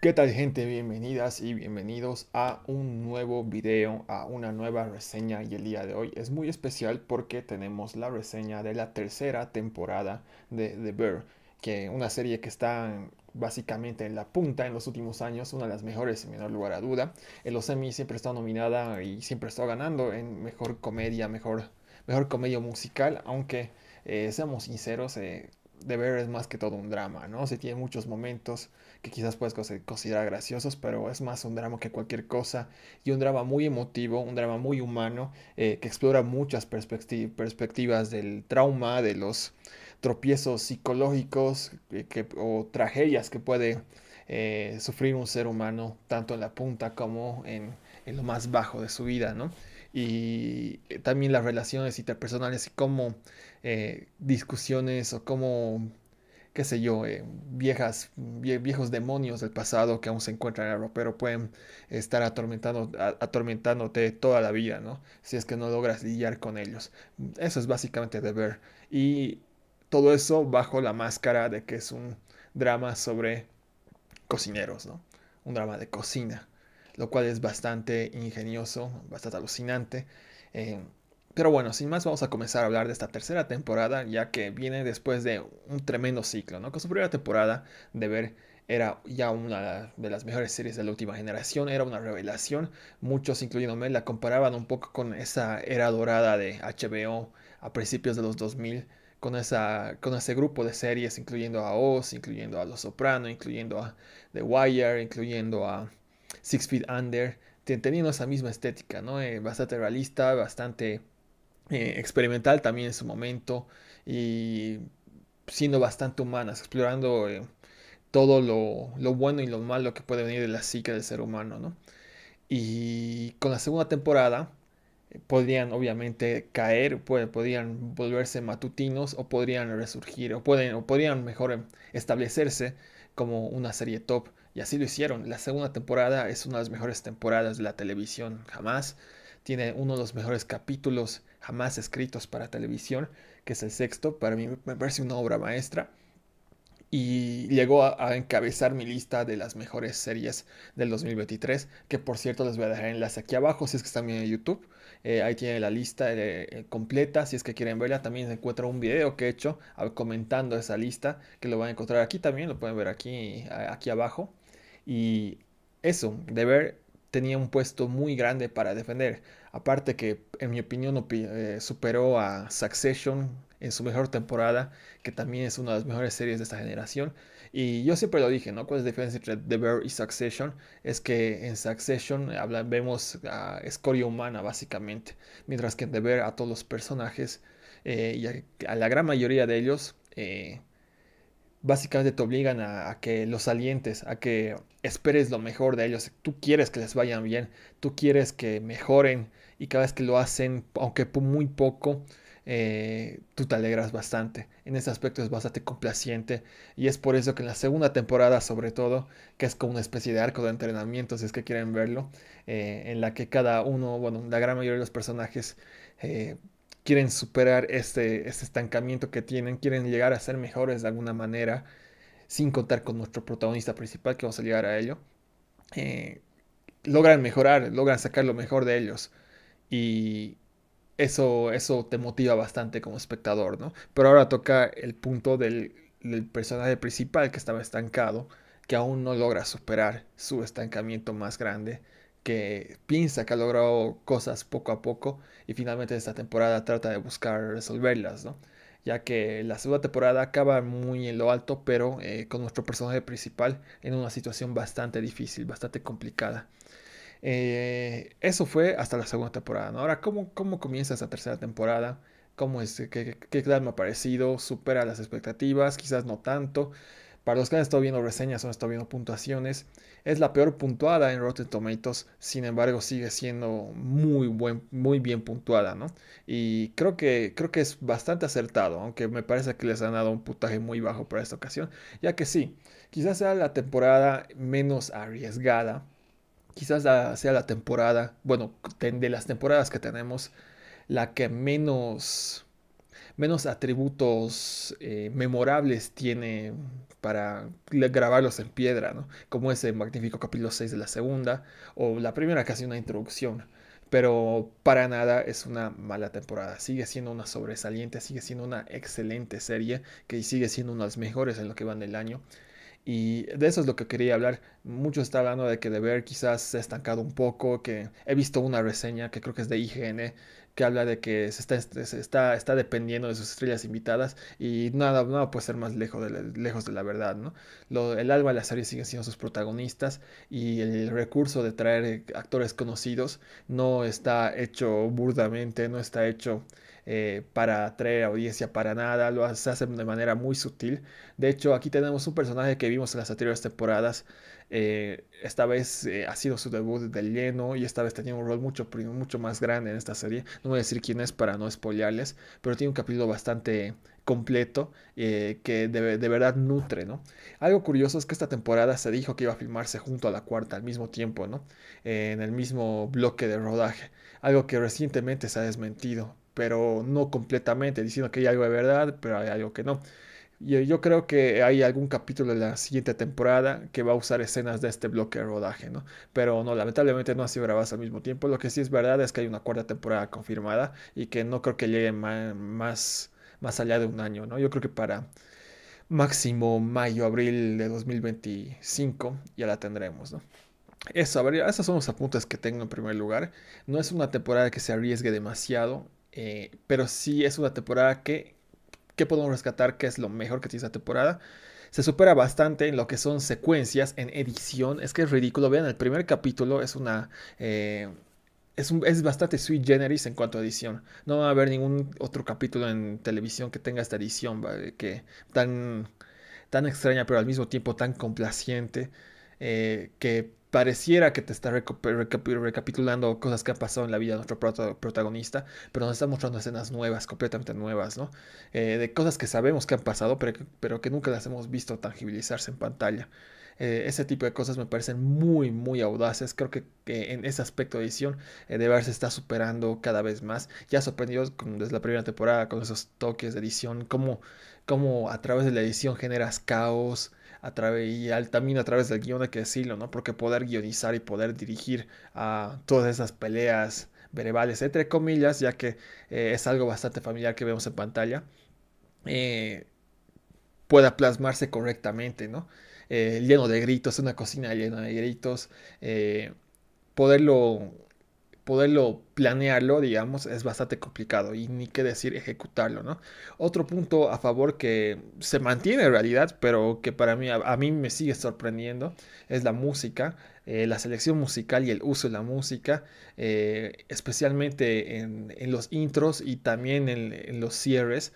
¿Qué tal gente? Bienvenidas y bienvenidos a un nuevo video, a una nueva reseña y el día de hoy es muy especial porque tenemos la reseña de la tercera temporada de The Bear, que una serie que está básicamente en la punta en los últimos años, una de las mejores sin menor lugar a duda. En los Emmy siempre está nominada y siempre está ganando en mejor comedia, mejor, mejor comedia musical, aunque eh, seamos sinceros, eh, de ver es más que todo un drama, ¿no? Se tiene muchos momentos que quizás puedes considerar graciosos, pero es más un drama que cualquier cosa. Y un drama muy emotivo, un drama muy humano, eh, que explora muchas perspectivas del trauma, de los tropiezos psicológicos o tragedias que puede eh, sufrir un ser humano, tanto en la punta como en, en lo más bajo de su vida, ¿no? y eh, también las relaciones interpersonales y cómo eh, discusiones o cómo, qué sé yo, eh, viejas, viejos demonios del pasado que aún se encuentran en el ropero pueden estar atormentando, atormentándote toda la vida, ¿no? Si es que no logras lidiar con ellos. Eso es básicamente de ver. Y todo eso bajo la máscara de que es un drama sobre cocineros, ¿no? Un drama de cocina lo cual es bastante ingenioso, bastante alucinante. Eh, pero bueno, sin más vamos a comenzar a hablar de esta tercera temporada, ya que viene después de un tremendo ciclo, ¿no? Con su primera temporada de ver era ya una de las mejores series de la última generación, era una revelación. Muchos, incluyéndome, la comparaban un poco con esa era dorada de HBO a principios de los 2000, con, esa, con ese grupo de series, incluyendo a Oz, incluyendo a Los Soprano, incluyendo a The Wire, incluyendo a Six Feet Under, teniendo esa misma estética, ¿no? Eh, bastante realista, bastante eh, experimental también en su momento y siendo bastante humanas, explorando eh, todo lo, bueno y lo malo que puede venir de la psique del ser humano, ¿no? Y con la segunda temporada podrían obviamente caer, podrían volverse matutinos o podrían resurgir o, pueden, o podrían mejor establecerse como una serie top. Y así lo hicieron. La segunda temporada es una de las mejores temporadas de la televisión jamás. Tiene uno de los mejores capítulos jamás escritos para televisión, que es el sexto. Para mí me parece una obra maestra y llegó a, encabezar mi lista de las mejores series del 2023, que por cierto les voy a dejar enlace aquí abajo si es que están viendo en YouTube. Eh, ahí tiene la lista eh, completa, si es que quieren verla. También se encuentra un video que he hecho ah, comentando esa lista, que lo van a encontrar aquí también, lo pueden ver aquí, aquí abajo. Y eso, de ver tenía un puesto muy grande para defender. Aparte que, en mi opinión, eh, superó a Succession, en su mejor temporada, que también es una de las mejores series de esta generación. Y yo siempre lo dije, ¿no? ¿Cuál es la diferencia entre The Bear y Succession? Es que en Succession vemos a escoria humana, básicamente, mientras que en The Bear a todos los personajes eh, y a, la gran mayoría de ellos, eh, básicamente te obligan a, a, que los alientes, a que esperes lo mejor de ellos. Tú quieres que les vayan bien, tú quieres que mejoren y cada vez que lo hacen, aunque muy poco, eh, tú te alegras bastante. En ese aspecto es bastante complaciente y es por eso que en la segunda temporada sobre todo, que es como una especie de arco de entrenamiento si es que quieren verlo, eh, en la que cada uno, bueno, la gran mayoría de los personajes eh, quieren superar este, este estancamiento que tienen, quieren llegar a ser mejores de alguna manera, sin contar con nuestro protagonista principal que vamos a llegar a ello. logran mejorar, logran sacar lo mejor de ellos. Y, eso, te motiva bastante como espectador, ¿no? Pero ahora toca el punto del, personaje principal que estaba estancado, que aún no logra superar su estancamiento más grande, que piensa que ha logrado cosas poco a poco y finalmente esta temporada trata de buscar resolverlas, ¿no? Ya que la segunda temporada acaba muy en lo alto, pero eh, con nuestro personaje principal en una situación bastante difícil, bastante complicada. Eh, eso fue hasta la segunda temporada. Ahora, ¿cómo, comienza esa tercera temporada? ¿Cómo es, qué, qué, tal me ha parecido? ¿Supera las expectativas? Quizás no tanto. Para los que han estado viendo reseñas o han estado viendo puntuaciones, es la peor puntuada en Rotten Tomatoes, sin embargo sigue siendo muy, buen, muy bien puntuada, ¿no? Y creo que, creo que es bastante acertado, aunque me parece que les han dado un puntaje muy bajo para esta ocasión, ya que sí, quizás sea la temporada menos arriesgada, quizás sea la temporada, bueno, de las temporadas que tenemos, la que menos, menos atributos eh, memorables tiene para grabarlos en piedra, ¿no? Como ese magnífico capítulo 6 de la segunda, o la primera casi una introducción. Pero para nada es una mala temporada. Sigue siendo una sobresaliente, sigue siendo una excelente serie, que sigue siendo una de las mejores en lo que van del año. Y de eso es lo que quería hablar. Mucho está hablando de que Deber quizás se ha estancado un poco, que he visto una reseña que creo que es de IGN, que habla de que se está, este, está, está dependiendo de sus estrellas invitadas y nada, nada puede ser más lejos de la, lejos de la verdad, ¿no? el alma de la serie sigue siendo sus protagonistas y el recurso de traer actores conocidos no está hecho burdamente, no está hecho eh, para atraer audiencia, para nada, lo hacen de manera muy sutil. De hecho, aquí tenemos un personaje que vimos en las anteriores temporadas. Eh, esta vez eh, ha sido su debut de lleno y esta vez tenía un rol mucho, mucho más grande en esta serie. No voy a decir quién es para no spoilearles, pero tiene un capítulo bastante completo que de, verdad nutre, ¿no? Algo curioso es que esta temporada se dijo que iba a filmarse junto a la cuarta al mismo tiempo, ¿no? en el mismo bloque de rodaje, algo que recientemente se ha desmentido, pero no completamente, diciendo que hay algo de verdad, pero hay algo que no. Y yo creo que hay algún capítulo de la siguiente temporada que va a usar escenas de este bloque de rodaje, ¿no? Pero no, lamentablemente no ha sido grabado al mismo tiempo. Lo que sí es verdad es que hay una cuarta temporada confirmada y que no creo que llegue más, más, más allá de un año, ¿no? Yo creo que para máximo mayo, abril de 2025 ya la tendremos, ¿no? Eso, a ver, esos son los apuntes que tengo en primer lugar. No es una temporada que se arriesgue demasiado eh, pero sí es una temporada que, que podemos rescatar que es lo mejor que tiene esta temporada. Se supera bastante en lo que son secuencias, en edición. Es que es ridículo. Vean, el primer capítulo es una... Eh, es, un, es, bastante sui generis en cuanto a edición. No va a haber ningún otro capítulo en televisión que tenga esta edición que tan, tan extraña, pero al mismo tiempo tan complaciente, eh, que pareciera que te está recapitulando cosas que han pasado en la vida de nuestro protagonista, pero nos está mostrando escenas nuevas, completamente nuevas, ¿no? Eh, de cosas que sabemos que han pasado, pero que, nunca las hemos visto tangibilizarse en pantalla. Eh, ese tipo de cosas me parecen muy, muy audaces. Creo que, en ese aspecto de edición, eh, de se está superando cada vez más. Ya sorprendido desde la primera temporada con esos toques de edición, cómo a través de la edición generas caos, través, y al, también a través del guión hay que decirlo, ¿no? Porque poder guionizar y poder dirigir a todas esas peleas verbales, entre comillas, ya que eh, es algo bastante familiar que vemos en pantalla, eh, pueda plasmarse correctamente, ¿no? Eh, lleno de gritos, una cocina llena de gritos, poderlo poderlo planearlo, digamos, es bastante complicado y ni qué decir ejecutarlo, ¿no? Otro punto a favor que se mantiene en realidad, pero que para mí, a, mí me sigue sorprendiendo, es la música, eh, la selección musical y el uso de la música, eh, especialmente en, los intros y también en los cierres.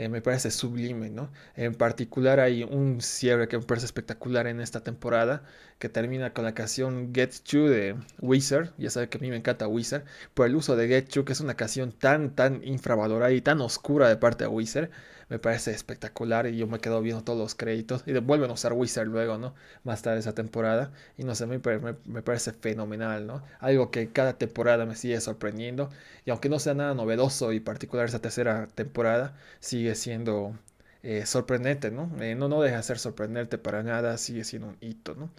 Eh, me parece sublime, ¿no? En particular hay un cierre que me parece espectacular en esta temporada, que termina con la canción Get You de Wizard, ya saben que a mí me encanta Wizard, por el uso de Get You, que es una canción tan, tan infravalorada y tan oscura de parte de Wizard, me parece espectacular y yo me quedo viendo todos los créditos y vuelven a usar Wizard luego, ¿no? Más tarde esa temporada y no sé, me, parece fenomenal, ¿no? Algo que cada temporada me sigue sorprendiendo y aunque no sea nada novedoso y particular esa tercera temporada, sigue siendo eh, sorprendente, ¿no? Eh, no, no deja de ser sorprendente para nada, sigue siendo un hito, ¿no?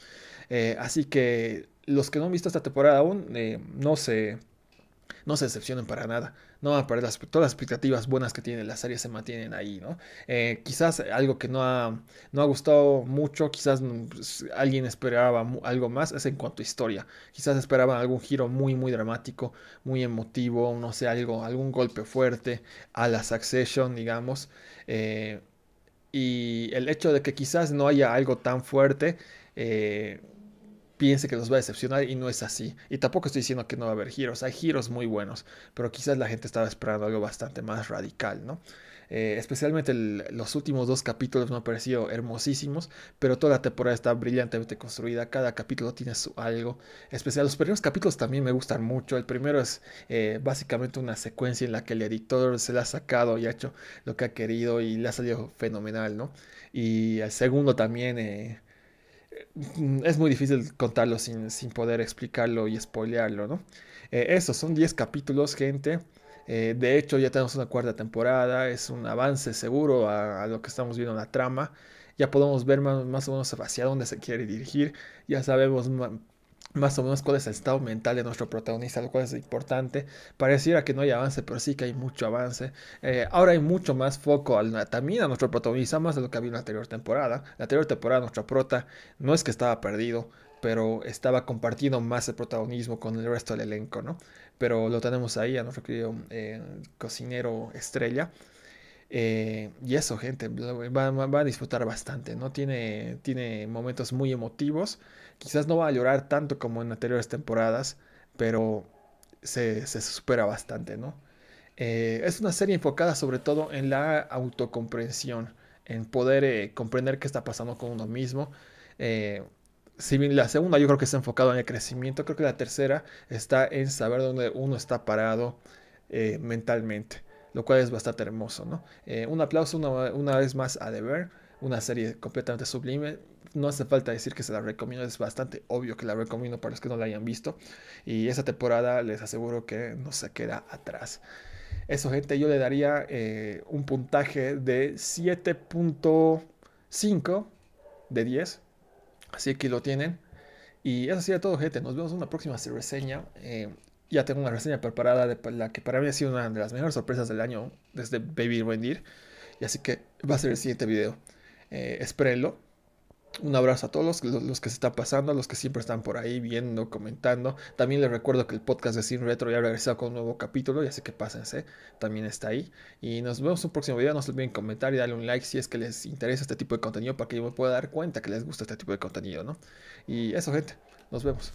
Eh, así que los que no han visto esta temporada aún, no sé no se decepcionen para nada. No van a perder todas las expectativas buenas que tienen las áreas se mantienen ahí, ¿no? Eh, quizás algo que no ha, no ha gustado mucho, quizás mm, pues, alguien esperaba algo más, es en cuanto a historia. Quizás esperaban algún giro muy, muy dramático, muy emotivo, no sé, algo, algún golpe fuerte a la Succession, digamos. Eh, y el hecho de que quizás no haya algo tan fuerte... Eh, piense que los va a decepcionar y no es así. Y tampoco estoy diciendo que no va a haber giros, hay giros muy buenos, pero quizás la gente estaba esperando algo bastante más radical, ¿no? Eh, especialmente los últimos dos capítulos me han parecido hermosísimos, pero toda la temporada está brillantemente construida, cada capítulo tiene su algo especial. Los primeros capítulos también me gustan mucho, el primero es eh, básicamente una secuencia en la que el editor se la ha sacado y ha hecho lo que ha querido y le ha salido fenomenal, ¿no? Y el segundo también... Eh, Mm, es muy difícil contarlo sin, poder explicarlo y spoilearlo, ¿no? Eh, eso, son 10 capítulos, gente. Eh, de hecho, ya tenemos una cuarta temporada, es un avance seguro a, lo que estamos viendo en la trama. Ya podemos ver más, más o menos hacia dónde se quiere dirigir. Ya sabemos más o menos cuál es el estado mental de nuestro protagonista, lo cual es importante. Pareciera que no hay avance, pero sí que hay mucho avance. Eh, ahora hay mucho más foco también a nuestro protagonista, más de lo que había en la anterior temporada. La anterior temporada nuestra prota no es que estaba perdido, pero estaba compartiendo más el protagonismo con el resto del elenco, ¿no? Pero lo tenemos ahí a nuestro querido eh, cocinero estrella, eh, y eso, gente, va, a disfrutar bastante, ¿no? Tiene, momentos muy emotivos. Quizás no va a llorar tanto como en anteriores temporadas, pero se, supera bastante, ¿no? Eh, es una serie enfocada sobre todo en la autocomprensión, en poder eh, comprender qué está pasando con uno mismo. si bien la segunda yo creo que está enfocada en el crecimiento, creo que la tercera está en saber dónde uno está parado mentalmente lo cual es bastante hermoso, ¿no? Eh, un aplauso una, vez más a Deber, una serie completamente sublime. No hace falta decir que se la recomiendo, es bastante obvio que la recomiendo para los que no la hayan visto. Y esa temporada les aseguro que no se queda atrás. Eso, gente, yo le daría eh, un puntaje de 7.5 de 10. Así que lo tienen. Y eso sería todo, gente. Nos vemos en una próxima reseña. Eh, ya tengo una reseña preparada de la que para mí ha sido una de las mejores sorpresas del año desde Baby Rendir. Y así que va a ser el siguiente video. Eh, espérenlo. Un abrazo a todos los, que se están pasando, los que siempre están por ahí viendo, comentando. También les recuerdo que el podcast de Sin Retro ya ha regresado con un nuevo capítulo, Y así que pásense, también está ahí. Y nos vemos en un próximo video, no se olviden comentar y darle un like si es que les interesa este tipo de contenido para que yo me pueda dar cuenta que les gusta este tipo de contenido, ¿no? Y eso, gente, nos vemos.